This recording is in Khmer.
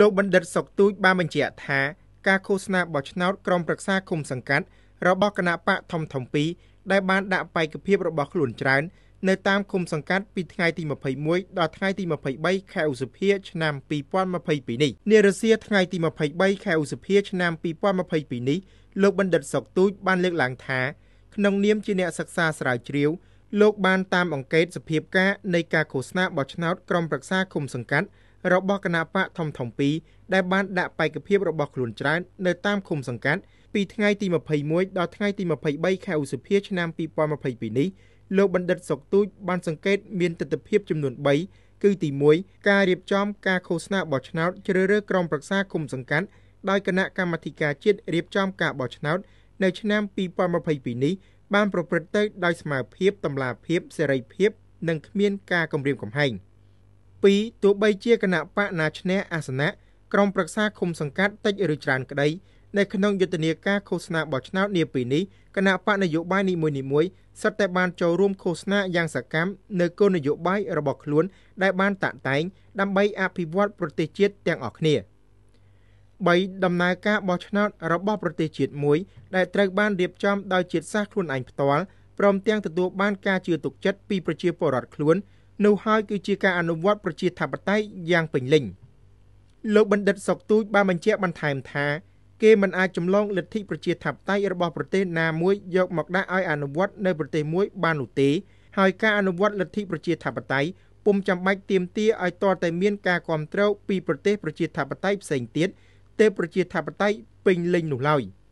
លោកបណ្ឌិតសុកទូចបានបញ្ជាក់ថា ការឃោសនាបោះឆ្នោតក្រុមប្រឹក្សាគុំសង្កាត់ របស់គណៈបកធំធំពីរដែលបានដាក់បេក្ខភាពរបស់ខ្លួនច្រើន នៅតាមគុំសង្កាត់ពីថ្ងៃទី21ដល់ថ្ងៃទី23ខែឧសភាឆ្នាំ2022នេះនារសៀលថ្ងៃទី23ខែឧសភាឆ្នាំ2022នេះលោកបណ្ឌិតសុកទូចបានលើកឡើងថា ក្នុងនាមជាអ្នកសិក្សាស្រាវជ្រាវលោកបានតាមអង្កេតសភាពការនៃការឃោសនាបោះឆ្នោតក្រុមប្រឹក្សាគុំសង្កាត់របស់គណៈបកធំធំពីរដែលបានដាក់បេក្ខភាពរបស់ខ្លួនច្រើន នៅតាមឃុំសង្កាត់ពីថ្ងៃទី21ដល់ថ្ងៃទី23ខែឧសភាឆ្នាំ2022នេះលោកបណ្ឌិតសុកទូចបានសង្កេត មានទស្សនវិជ្ជាចំនួន3គឺ ទី1ការរៀបចំការឃោសនាបោះឆ្នោតជ្រើសរើសក្រុមប្រឹក្សាគុំសង្កាត់ដោយគណៈកម្មាធិការជាតិរៀបចំការបោះឆ្នោតនៅឆ្នាំ2022នេះបានប្រព្រឹត្តទៅដោយស្មារតីភាពតម្លាភាព សេរីភាពនិងគ្មានការគំរាមកំហែង។2ទោះបីជាគណៈបកណាឈ្នះអាសនៈក្រុមប្រឹក្សាឃុំសង្កាត់តិចឬច្រើនក្តីនៅក្នុងយុទ្ធនាការឃោសនាបោះឆ្នោតនាពេលនេះគណៈបកនយោបាយនីមួយៗសិតតែបានចូលរួមឃោសនាយ៉ាងសកម្មនៅគោលនយោបាយរបស់ខ្លួនដែលបានតាក់តែងដើម្បីអភិវឌ្ឍប្រទេសជាតិទាំងអស់គ្នា3ដំណើរការបោះឆ្នោតរបស់ប្រទេសជាតិមួយដែលត្រូវបានរៀបចំដោយជាតិសាសន៍ខ្លួនឯងផ្ទាល់ព្រមទាំងទទួលបានការជឿទុកចិត្តពីប្រជាពលរដ្ឋខ្លួននោះហើយគឺជាការអនុវត្តប្រជាធិបតេយ្យយ៉ាងពេញលេញលោកបណ្ឌិតសុកទូចបានបញ្ជាក់បន្ថែមថាគេមិនអាចចម្លងលទ្ធិប្រជាធិបតេយ្យរបស់ប្រទេសណាមួយយក មកដាក់ឲ្យអនុវត្តនៅប្រទេសមួយបាននោះទេ ហើយការអនុវត្តលទ្ធិប្រជាធិបតេយ្យពុំចាំបាច់ទាមទារឲ្យតរតែមានការគ្រប់គ្រងពីប្រទេសប្រជាធិបតេយ្យផ្សេងទៀតទេប្រជាធិបតេយ្យពេញលេញនោះឡើយ។